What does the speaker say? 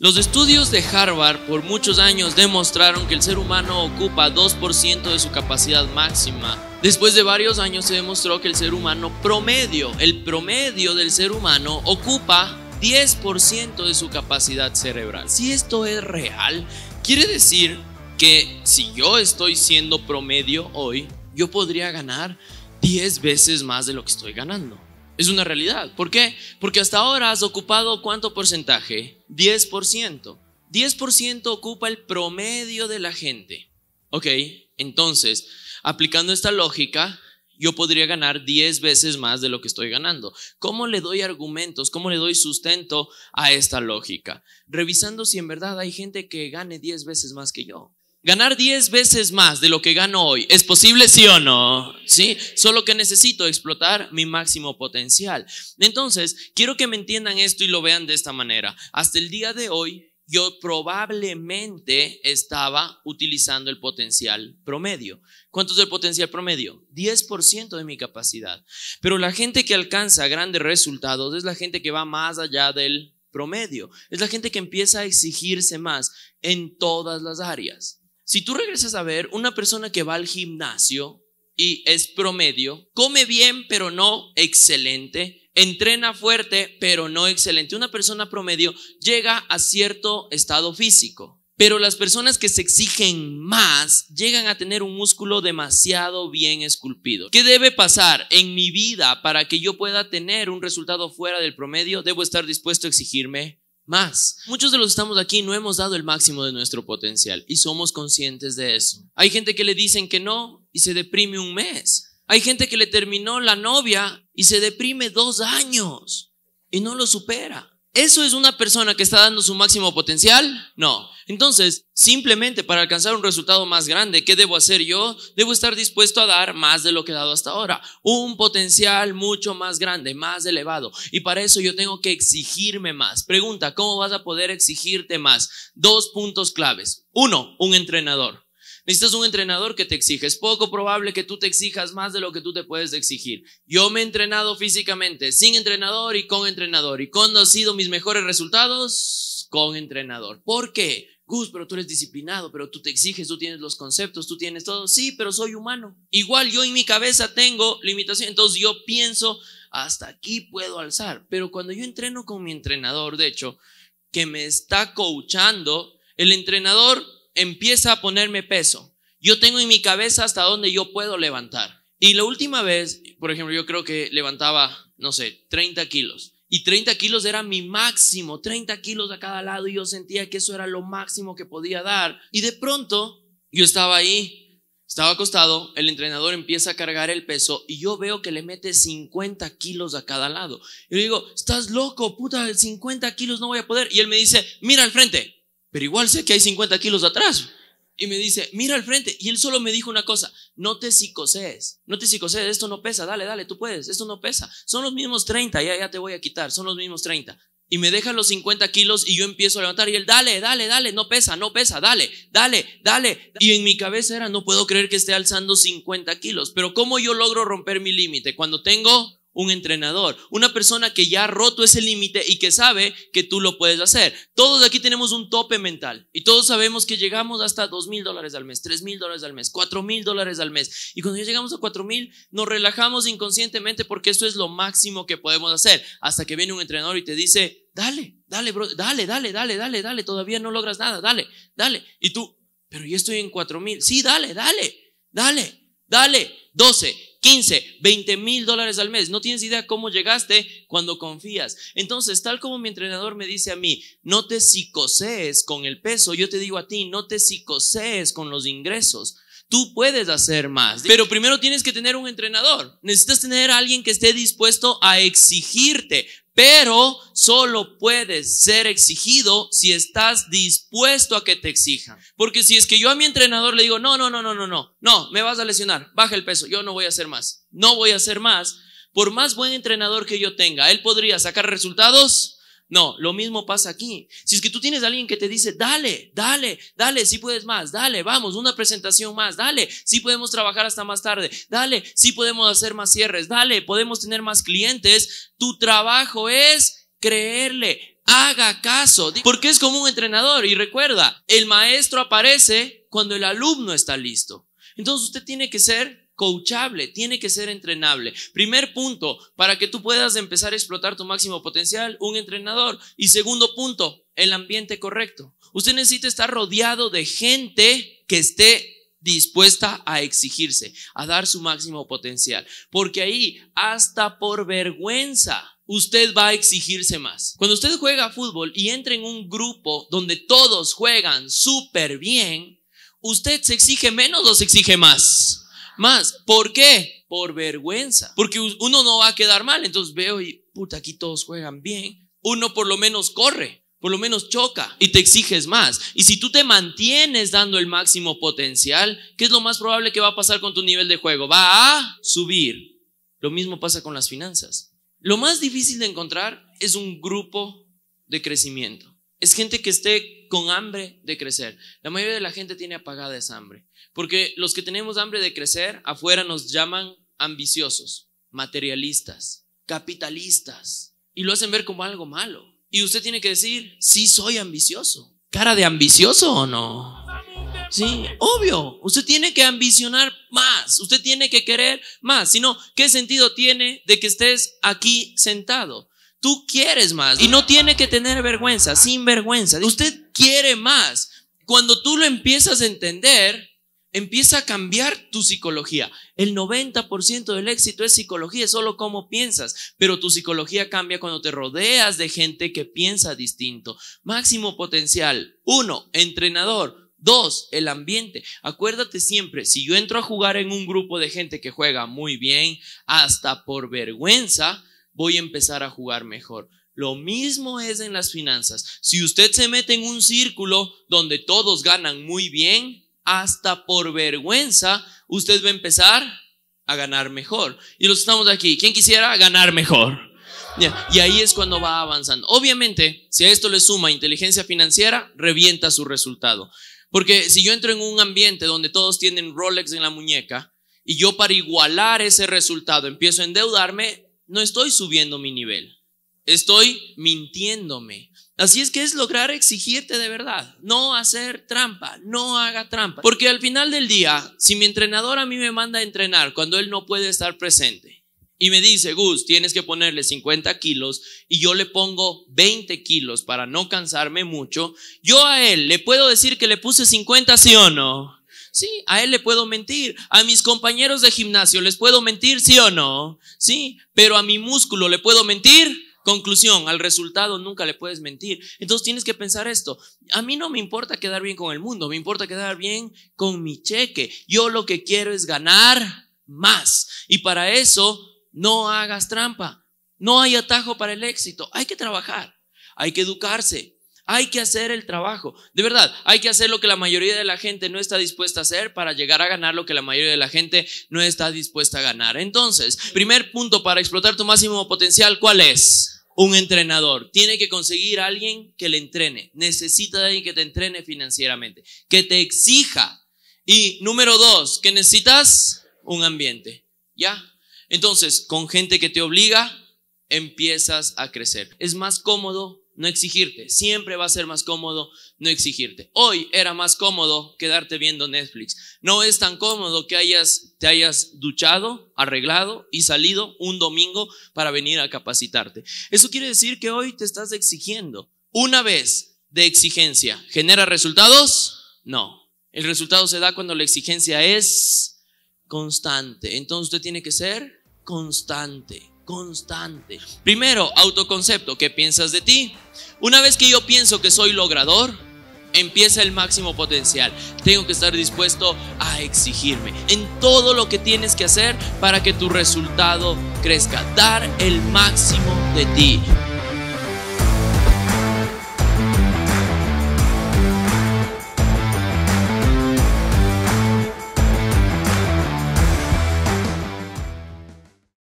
Los estudios de Harvard por muchos años demostraron que el ser humano ocupa 2% de su capacidad máxima. Después de varios años se demostró que el ser humano promedio, el promedio del ser humano ocupa 10% de su capacidad cerebral. Si esto es real, quiere decir que si yo estoy siendo promedio hoy, yo podría ganar 10 veces más de lo que estoy ganando. Es una realidad. ¿Por qué? Porque hasta ahora has ocupado cuánto porcentaje? 10%. 10% ocupa el promedio de la gente. Ok, entonces, aplicando esta lógica, yo podría ganar 10 veces más de lo que estoy ganando. ¿Cómo le doy argumentos? ¿Cómo le doy sustento a esta lógica? Revisando si en verdad hay gente que gane 10 veces más que yo. Ganar 10 veces más de lo que gano hoy, ¿es posible sí o no? ¿Sí? Solo que necesito explotar mi máximo potencial. Entonces, quiero que me entiendan esto y lo vean de esta manera. Hasta el día de hoy, yo probablemente estaba utilizando el potencial promedio. ¿Cuánto es el potencial promedio? 10% de mi capacidad. Pero la gente que alcanza grandes resultados es la gente que va más allá del promedio. Es la gente que empieza a exigirse más en todas las áreas. Si tú regresas a ver una persona que va al gimnasio y es promedio, come bien pero no excelente, entrena fuerte pero no excelente. Una persona promedio llega a cierto estado físico, pero las personas que se exigen más llegan a tener un músculo demasiado bien esculpido. ¿Qué debe pasar en mi vida para que yo pueda tener un resultado fuera del promedio? Debo estar dispuesto a exigirme más. Muchos de los estamos aquí no hemos dado el máximo de nuestro potencial y somos conscientes de eso. Hay gente que le dicen que no y se deprime un mes. Hay gente que le terminó la novia y se deprime dos años y no lo supera. ¿Eso es una persona que está dando su máximo potencial? No. Entonces, simplemente para alcanzar un resultado más grande, ¿qué debo hacer yo? Debo estar dispuesto a dar más de lo que he dado hasta ahora, un potencial mucho más grande, más elevado. Y para eso yo tengo que exigirme más. Pregunta, ¿cómo vas a poder exigirte más? Dos puntos claves. Uno, un entrenador. Necesitas un entrenador que te exija. Es poco probable que tú te exijas más de lo que tú te puedes exigir. Yo me he entrenado físicamente, sin entrenador y con entrenador. Y sido mis mejores resultados con entrenador. ¿Por qué? Gus, pero tú eres disciplinado, pero tú te exiges, tú tienes los conceptos, tú tienes todo. Sí, pero soy humano. Igual yo en mi cabeza tengo limitaciones, entonces yo pienso, hasta aquí puedo alzar. Pero cuando yo entreno con mi entrenador, de hecho, que me está coachando, el entrenador empieza a ponerme peso. Yo tengo en mi cabeza hasta donde yo puedo levantar. Y la última vez, por ejemplo, yo creo que levantaba, no sé, 30 kilos. Y 30 kilos era mi máximo, 30 kilos a cada lado y yo sentía que eso era lo máximo que podía dar. Y de pronto yo estaba ahí, estaba acostado, el entrenador empieza a cargar el peso y yo veo que le mete 50 kilos a cada lado. Y digo, estás loco, puta, 50 kilos no voy a poder. Y él me dice, mira al frente pero igual sé que hay 50 kilos atrás. Y me dice, mira al frente. Y él solo me dijo una cosa, no te psicosees, no te psicosees, esto no pesa, dale, dale, tú puedes, esto no pesa. Son los mismos 30, ya, ya te voy a quitar, son los mismos 30. Y me deja los 50 kilos y yo empiezo a levantar y él, dale, dale, dale, no pesa, no pesa, dale, dale, dale. Y en mi cabeza era, no puedo creer que esté alzando 50 kilos, pero ¿cómo yo logro romper mi límite? Cuando tengo un entrenador, una persona que ya ha roto ese límite y que sabe que tú lo puedes hacer. Todos aquí tenemos un tope mental y todos sabemos que llegamos hasta dos mil dólares al mes, tres mil dólares al mes, cuatro mil dólares al mes. Y cuando ya llegamos a cuatro mil, nos relajamos inconscientemente porque esto es lo máximo que podemos hacer. Hasta que viene un entrenador y te dice, dale, dale, bro, dale, dale, dale, dale, dale, todavía no logras nada, dale, dale. Y tú, pero yo estoy en cuatro mil. Sí, dale, dale, dale, dale, 12. 15, 20 mil dólares al mes. No tienes idea cómo llegaste cuando confías. Entonces, tal como mi entrenador me dice a mí, no te psicosees con el peso, yo te digo a ti, no te psicosees con los ingresos. Tú puedes hacer más, pero primero tienes que tener un entrenador. Necesitas tener a alguien que esté dispuesto a exigirte, pero solo puedes ser exigido si estás dispuesto a que te exijan. Porque si es que yo a mi entrenador le digo, no, no, no, no, no, no, no, me vas a lesionar, baja el peso, yo no voy a hacer más, no voy a hacer más, por más buen entrenador que yo tenga, él podría sacar resultados no, lo mismo pasa aquí. Si es que tú tienes a alguien que te dice, dale, dale, dale, si sí puedes más, dale, vamos, una presentación más, dale, si sí podemos trabajar hasta más tarde, dale, si sí podemos hacer más cierres, dale, podemos tener más clientes, tu trabajo es creerle, haga caso, porque es como un entrenador y recuerda, el maestro aparece cuando el alumno está listo. Entonces usted tiene que ser coachable, tiene que ser entrenable. Primer punto, para que tú puedas empezar a explotar tu máximo potencial, un entrenador. Y segundo punto, el ambiente correcto. Usted necesita estar rodeado de gente que esté dispuesta a exigirse, a dar su máximo potencial. Porque ahí, hasta por vergüenza, usted va a exigirse más. Cuando usted juega fútbol y entra en un grupo donde todos juegan súper bien, ¿usted se exige menos o se exige más? más. ¿Por qué? Por vergüenza. Porque uno no va a quedar mal. Entonces veo y, puta, aquí todos juegan bien. Uno por lo menos corre, por lo menos choca y te exiges más. Y si tú te mantienes dando el máximo potencial, ¿qué es lo más probable que va a pasar con tu nivel de juego? Va a subir. Lo mismo pasa con las finanzas. Lo más difícil de encontrar es un grupo de crecimiento es gente que esté con hambre de crecer. La mayoría de la gente tiene apagada esa hambre, porque los que tenemos hambre de crecer afuera nos llaman ambiciosos, materialistas, capitalistas, y lo hacen ver como algo malo. Y usted tiene que decir, sí soy ambicioso. ¿Cara de ambicioso o no? Sí, obvio. Usted tiene que ambicionar más. Usted tiene que querer más. Si no, ¿qué sentido tiene de que estés aquí sentado? Tú quieres más. Y no tiene que tener vergüenza, sin vergüenza. Usted quiere más. Cuando tú lo empiezas a entender, empieza a cambiar tu psicología. El 90% del éxito es psicología, es solo cómo piensas, pero tu psicología cambia cuando te rodeas de gente que piensa distinto. Máximo potencial. Uno, entrenador. Dos, el ambiente. Acuérdate siempre, si yo entro a jugar en un grupo de gente que juega muy bien, hasta por vergüenza, voy a empezar a jugar mejor. Lo mismo es en las finanzas. Si usted se mete en un círculo donde todos ganan muy bien, hasta por vergüenza, usted va a empezar a ganar mejor. Y los estamos aquí. ¿Quién quisiera ganar mejor? Y ahí es cuando va avanzando. Obviamente, si a esto le suma inteligencia financiera, revienta su resultado. Porque si yo entro en un ambiente donde todos tienen Rolex en la muñeca y yo para igualar ese resultado empiezo a endeudarme, no estoy subiendo mi nivel, estoy mintiéndome. Así es que es lograr exigirte de verdad, no hacer trampa, no haga trampa. Porque al final del día, si mi entrenador a mí me manda a entrenar cuando él no puede estar presente y me dice, Gus, tienes que ponerle 50 kilos y yo le pongo 20 kilos para no cansarme mucho, yo a él le puedo decir que le puse 50, sí o no. Sí, a él le puedo mentir. A mis compañeros de gimnasio les puedo mentir, sí o no. Sí, pero a mi músculo le puedo mentir. Conclusión, al resultado nunca le puedes mentir. Entonces tienes que pensar esto. A mí no me importa quedar bien con el mundo, me importa quedar bien con mi cheque. Yo lo que quiero es ganar más. Y para eso no hagas trampa. No hay atajo para el éxito. Hay que trabajar, hay que educarse, hay que hacer el trabajo. De verdad, hay que hacer lo que la mayoría de la gente no está dispuesta a hacer para llegar a ganar lo que la mayoría de la gente no está dispuesta a ganar. Entonces, primer punto para explotar tu máximo potencial, ¿cuál es? Un entrenador. Tiene que conseguir a alguien que le entrene. Necesita de alguien que te entrene financieramente, que te exija. Y número dos, ¿qué necesitas un ambiente. ¿Ya? Entonces, con gente que te obliga, empiezas a crecer. Es más cómodo no exigirte. Siempre va a ser más cómodo no exigirte. Hoy era más cómodo quedarte viendo Netflix. No es tan cómodo que hayas, te hayas duchado, arreglado y salido un domingo para venir a capacitarte. Eso quiere decir que hoy te estás exigiendo. Una vez de exigencia, ¿genera resultados? No. El resultado se da cuando la exigencia es constante. Entonces usted tiene que ser constante constante. Primero, autoconcepto. ¿Qué piensas de ti? Una vez que yo pienso que soy logrador, empieza el máximo potencial. Tengo que estar dispuesto a exigirme en todo lo que tienes que hacer para que tu resultado crezca. Dar el máximo de ti.